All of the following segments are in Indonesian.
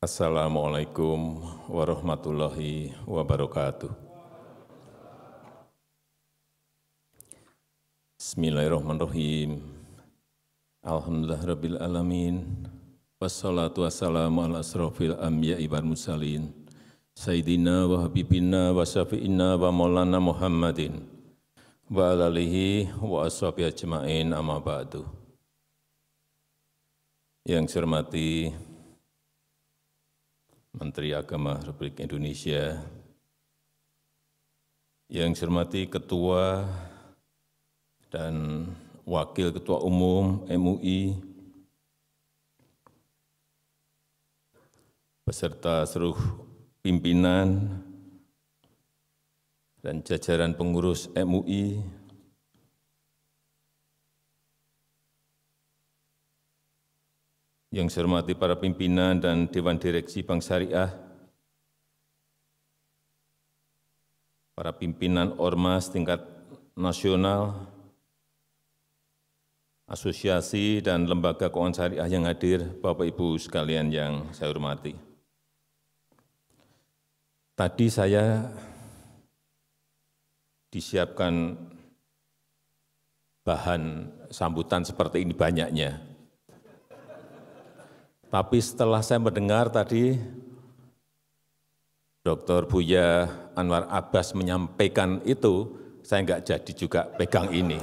Assalamualaikum warahmatullahi wabarakatuh. Bismillahirrahmanirrahim. Alhamdulillah Rabbil Alamin. Wassalatu wassalamu ala asrafil amya ibar musalin. Sayyidina wa habibina wa syafi'ina wa maulana Muhammadin. Wa alalihi wa ashabi ajma'in amma ba'du. Yang saya hormati Menteri Agama Republik Indonesia, yang saya hormati Ketua dan Wakil Ketua Umum MUI, beserta seluruh pimpinan dan jajaran pengurus MUI, yang saya hormati para pimpinan dan Dewan Direksi Bank Syariah, para pimpinan ormas tingkat nasional, asosiasi dan lembaga keuangan syariah yang hadir, Bapak-Ibu sekalian yang saya hormati. Tadi saya disiapkan bahan sambutan seperti ini banyaknya, tapi setelah saya mendengar tadi Dr. Buya Anwar Abbas menyampaikan itu, saya enggak jadi juga pegang ini.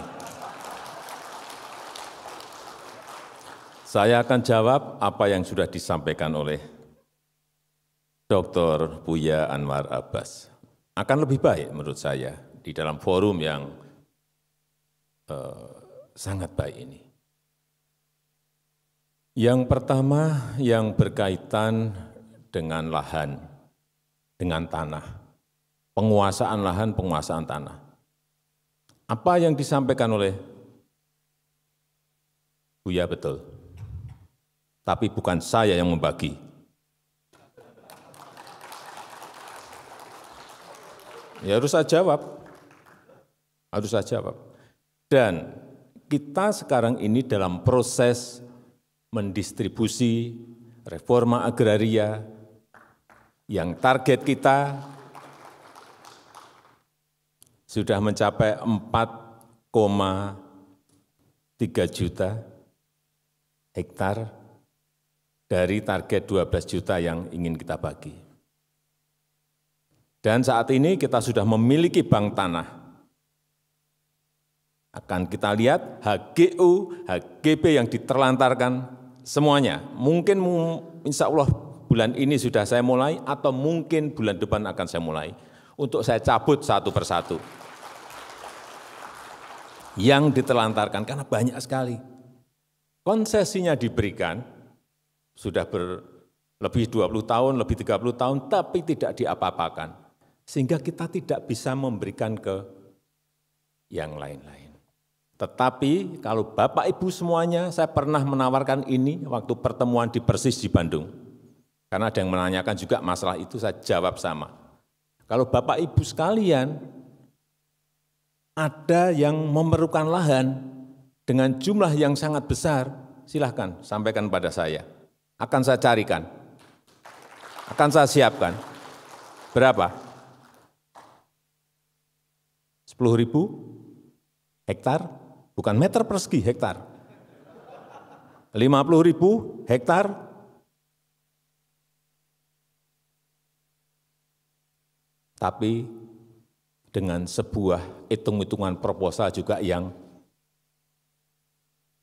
Saya akan jawab apa yang sudah disampaikan oleh Dr. Buya Anwar Abbas. Akan lebih baik menurut saya di dalam forum yang eh, sangat baik ini. Yang pertama yang berkaitan dengan lahan, dengan tanah, penguasaan lahan, penguasaan tanah. Apa yang disampaikan oleh Buya betul, tapi bukan saya yang membagi. Ya harus saya jawab, harus saya jawab. Dan kita sekarang ini dalam proses mendistribusi reforma agraria yang target kita sudah mencapai 4,3 juta hektar dari target 12 juta yang ingin kita bagi. Dan saat ini kita sudah memiliki bank tanah. Akan kita lihat HGU, HGB yang diterlantarkan semuanya. Mungkin insya Allah bulan ini sudah saya mulai atau mungkin bulan depan akan saya mulai untuk saya cabut satu persatu. Yang ditelantarkan karena banyak sekali. Konsesinya diberikan sudah ber lebih 20 tahun, lebih 30 tahun, tapi tidak diapa-apakan. Sehingga kita tidak bisa memberikan ke yang lain-lain. Tetapi kalau Bapak Ibu semuanya, saya pernah menawarkan ini waktu pertemuan di Persis di Bandung. Karena ada yang menanyakan juga masalah itu, saya jawab sama. Kalau Bapak Ibu sekalian, ada yang memerlukan lahan dengan jumlah yang sangat besar, silahkan sampaikan pada saya. Akan saya carikan, akan saya siapkan. Berapa? 10 ribu hektar bukan meter persegi, hektar. 50 ribu hektar tapi dengan sebuah hitung-hitungan proposal juga yang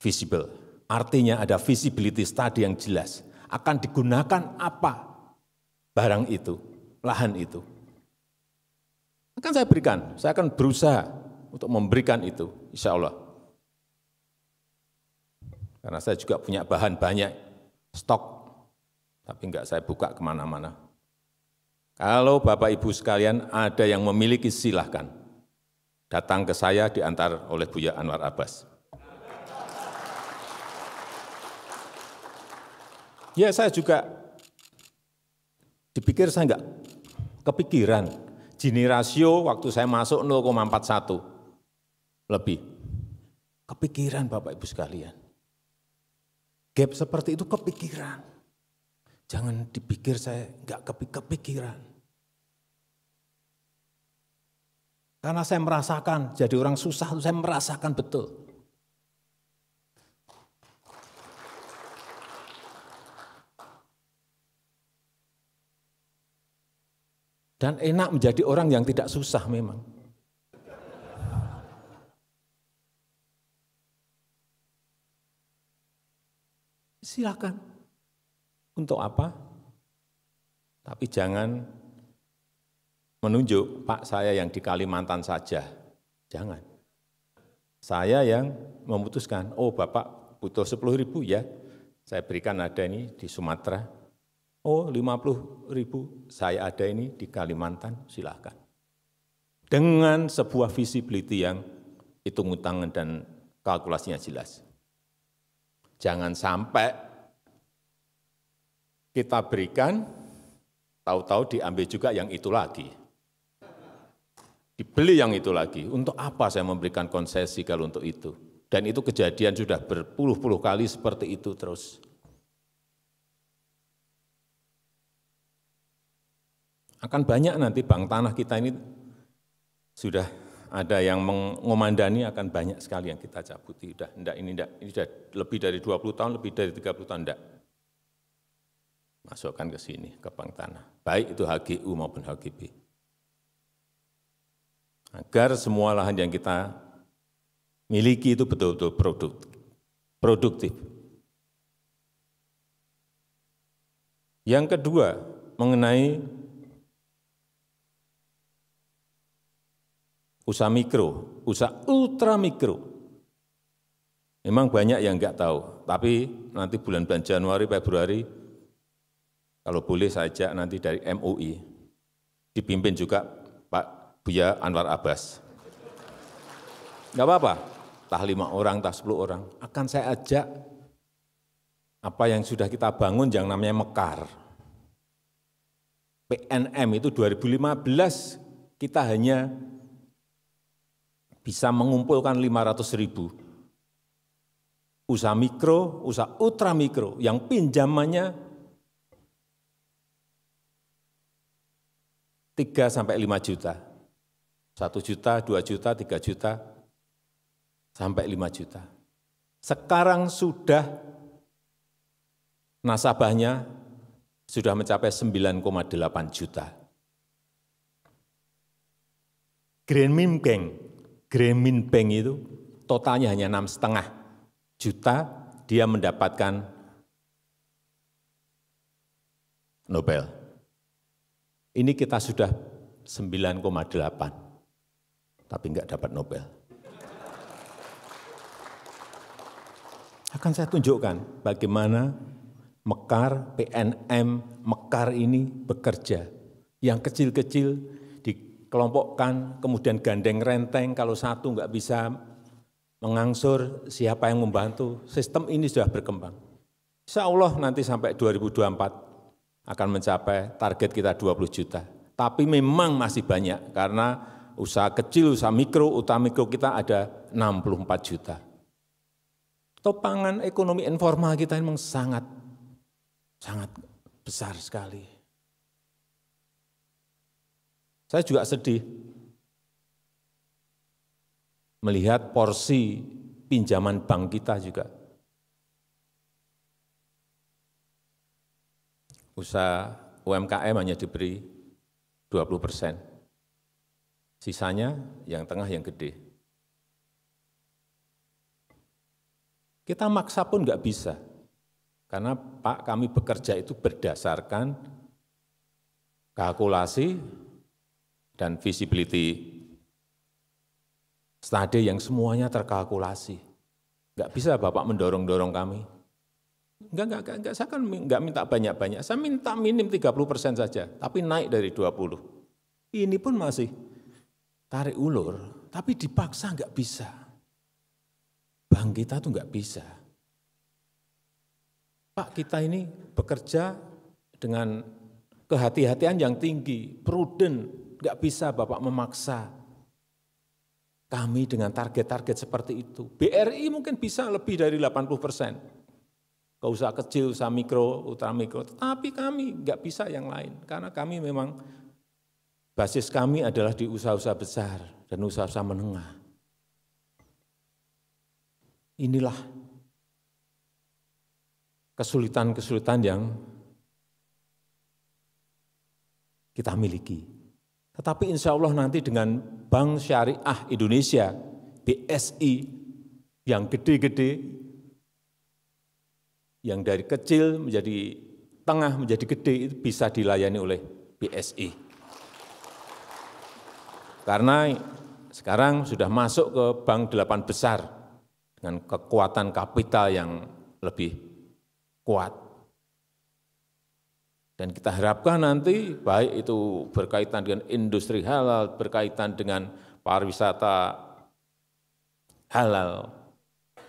visible. Artinya ada visibility study yang jelas. Akan digunakan apa barang itu, lahan itu. Akan saya berikan, saya akan berusaha untuk memberikan itu, insya Allah. Karena saya juga punya bahan banyak, stok, tapi enggak saya buka kemana-mana. Kalau Bapak Ibu sekalian ada yang memiliki silahkan. Datang ke saya diantar oleh Buya Anwar Abbas. Ya saya juga dipikir saya enggak kepikiran. Gini rasio waktu saya masuk 0,41 lebih. Kepikiran Bapak Ibu sekalian. Gap seperti itu kepikiran. Jangan dipikir saya nggak kepikiran. Karena saya merasakan jadi orang susah, saya merasakan betul. Dan enak menjadi orang yang tidak susah memang. Silakan. Untuk apa? Tapi jangan menunjuk, Pak saya yang di Kalimantan saja. Jangan. Saya yang memutuskan, oh Bapak butuh 10 ribu ya, saya berikan ada ini di Sumatera. Oh 50 ribu saya ada ini di Kalimantan, silahkan. Dengan sebuah visibility yang hitung utangan dan kalkulasinya jelas. Jangan sampai kita berikan, tahu-tahu diambil juga yang itu lagi. Dibeli yang itu lagi. Untuk apa saya memberikan konsesi kalau untuk itu? Dan itu kejadian sudah berpuluh-puluh kali seperti itu terus. Akan banyak nanti bank tanah kita ini sudah ada yang mengomandani akan banyak sekali yang kita cabuti. Udah, enggak, ini enggak, ini sudah lebih dari 20 tahun, lebih dari 30 tahun, enggak. Masukkan ke sini, ke bank tanah. Baik itu HGU maupun HGB. Agar semua lahan yang kita miliki itu betul-betul produktif. Yang kedua, mengenai usaha mikro, usaha ultra mikro. Memang banyak yang enggak tahu, tapi nanti bulan-bulan Januari, Februari, kalau boleh saya ajak nanti dari MUI, dipimpin juga Pak Buya Anwar Abbas. Enggak apa-apa, tah lima orang, tah sepuluh orang, akan saya ajak apa yang sudah kita bangun yang namanya Mekar. PNM itu 2015 kita hanya bisa mengumpulkan 500 ribu usaha mikro, usaha ultra mikro yang pinjamannya 3 sampai 5 juta. 1 juta, 2 juta, 3 juta, sampai 5 juta. Sekarang sudah nasabahnya sudah mencapai 9,8 juta. Green Mim Gang Gremin Bank itu totalnya hanya enam setengah juta, dia mendapatkan Nobel. Ini kita sudah 9,8, tapi enggak dapat Nobel. Akan saya tunjukkan bagaimana Mekar, PNM, Mekar ini bekerja. Yang kecil-kecil kelompokkan, kemudian gandeng renteng, kalau satu nggak bisa mengangsur, siapa yang membantu. Sistem ini sudah berkembang. Insya Allah nanti sampai 2024 akan mencapai target kita 20 juta. Tapi memang masih banyak karena usaha kecil, usaha mikro, utama mikro kita ada 64 juta. Topangan ekonomi informal kita memang sangat sangat besar sekali. Saya juga sedih melihat porsi pinjaman bank kita juga. Usaha UMKM hanya diberi 20 persen. Sisanya yang tengah yang gede. Kita maksa pun nggak bisa. Karena Pak kami bekerja itu berdasarkan kalkulasi dan visibility study yang semuanya terkalkulasi. Enggak bisa Bapak mendorong-dorong kami. Enggak, enggak, enggak, enggak, saya kan enggak minta banyak-banyak, saya minta minim 30 persen saja, tapi naik dari 20. Ini pun masih tarik ulur, tapi dipaksa enggak bisa. Bank kita tuh enggak bisa. Pak kita ini bekerja dengan kehati-hatian yang tinggi, prudent, tidak bisa Bapak memaksa kami dengan target-target seperti itu. BRI mungkin bisa lebih dari 80 persen. Ke usaha kecil, usaha mikro, ultra mikro. Tapi kami nggak bisa yang lain. Karena kami memang basis kami adalah di usaha-usaha besar dan usaha-usaha menengah. Inilah kesulitan-kesulitan yang kita miliki. Tetapi insya Allah nanti dengan Bank Syariah Indonesia, BSI, yang gede-gede, yang dari kecil menjadi tengah, menjadi gede, itu bisa dilayani oleh BSI. Karena sekarang sudah masuk ke bank delapan besar dengan kekuatan kapital yang lebih kuat. Dan kita harapkan nanti baik itu berkaitan dengan industri halal, berkaitan dengan pariwisata halal,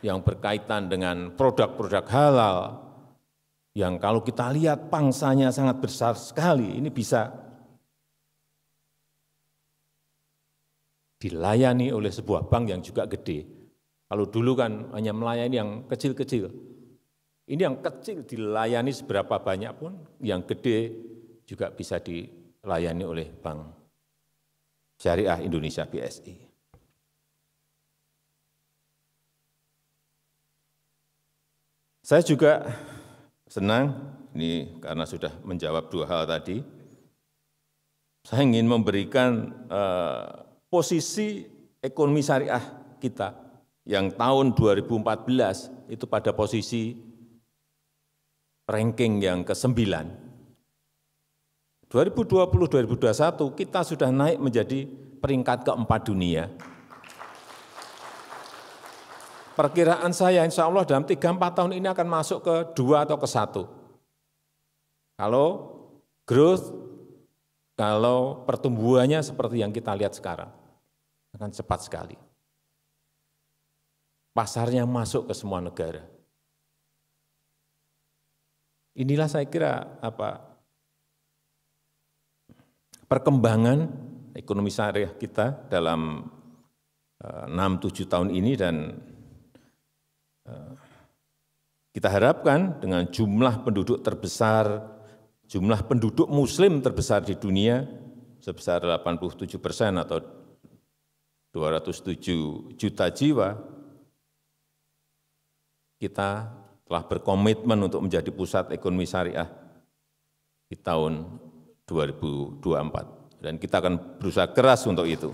yang berkaitan dengan produk-produk halal, yang kalau kita lihat pangsanya sangat besar sekali, ini bisa dilayani oleh sebuah bank yang juga gede. Kalau dulu kan hanya melayani yang kecil-kecil, ini yang kecil dilayani seberapa banyak pun, yang gede juga bisa dilayani oleh Bank Syariah Indonesia BSI. Saya juga senang, ini karena sudah menjawab dua hal tadi, saya ingin memberikan eh, posisi ekonomi syariah kita yang tahun 2014 itu pada posisi ranking yang ke-9, 2020-2021 kita sudah naik menjadi peringkat keempat dunia. Perkiraan saya insya Allah dalam tiga empat tahun ini akan masuk ke dua atau ke satu. Kalau growth, kalau pertumbuhannya seperti yang kita lihat sekarang, akan cepat sekali. Pasarnya masuk ke semua negara. Inilah saya kira apa perkembangan ekonomi syariah kita dalam eh, enam tujuh tahun ini dan eh, kita harapkan dengan jumlah penduduk terbesar, jumlah penduduk muslim terbesar di dunia sebesar 87 persen atau 207 juta jiwa, kita telah berkomitmen untuk menjadi pusat ekonomi syariah di tahun 2024. Dan kita akan berusaha keras untuk itu.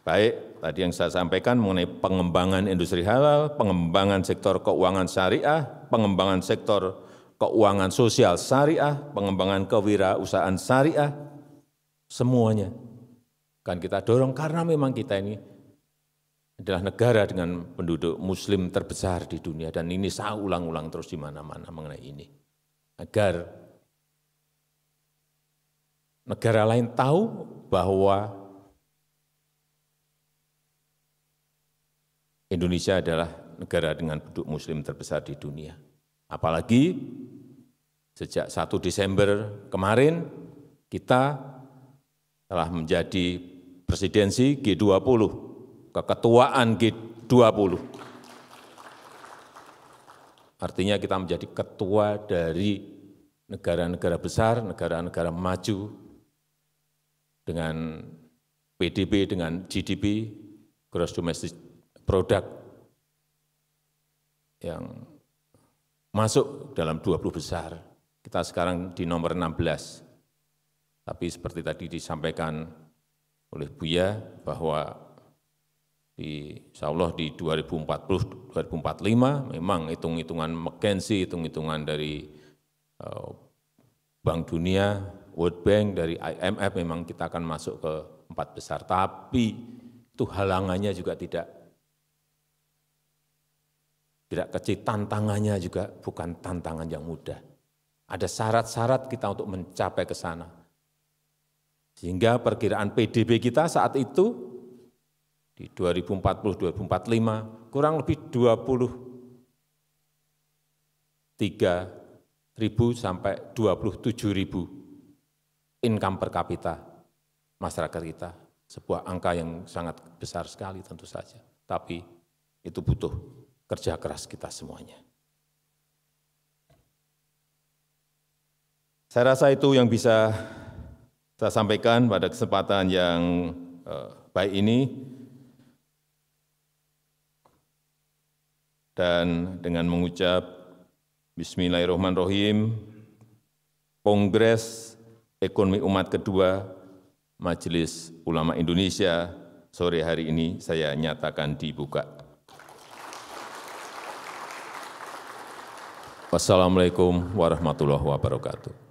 Baik, tadi yang saya sampaikan mengenai pengembangan industri halal, pengembangan sektor keuangan syariah, pengembangan sektor keuangan sosial syariah, pengembangan kewirausahaan syariah, semuanya kan kita dorong karena memang kita ini adalah negara dengan penduduk muslim terbesar di dunia dan ini saya ulang-ulang terus di mana-mana mengenai ini. Agar negara lain tahu bahwa Indonesia adalah negara dengan penduduk muslim terbesar di dunia. Apalagi sejak 1 Desember kemarin kita telah menjadi presidensi G20 keketuaan G20. Artinya kita menjadi ketua dari negara-negara besar, negara-negara maju dengan PDB, dengan GDP, gross domestic product yang masuk dalam 20 besar. Kita sekarang di nomor 16. Tapi seperti tadi disampaikan oleh Buya bahwa di insya Allah di 2040 2045 memang hitung-hitungan McKinsey, hitung-hitungan dari eh, Bank Dunia, World Bank, dari IMF memang kita akan masuk ke empat besar, tapi itu halangannya juga tidak tidak kecil, tantangannya juga bukan tantangan yang mudah. Ada syarat-syarat kita untuk mencapai ke sana. Sehingga perkiraan PDB kita saat itu di 2040 2045 kurang lebih 23 ribu sampai 27 ribu income per kapita masyarakat kita. Sebuah angka yang sangat besar sekali tentu saja. Tapi itu butuh kerja keras kita semuanya. Saya rasa itu yang bisa saya sampaikan pada kesempatan yang eh, baik ini. dan dengan mengucap Bismillahirrahmanirrahim, Kongres Ekonomi Umat kedua Majelis Ulama Indonesia sore hari ini saya nyatakan dibuka. Wassalamualaikum warahmatullahi wabarakatuh.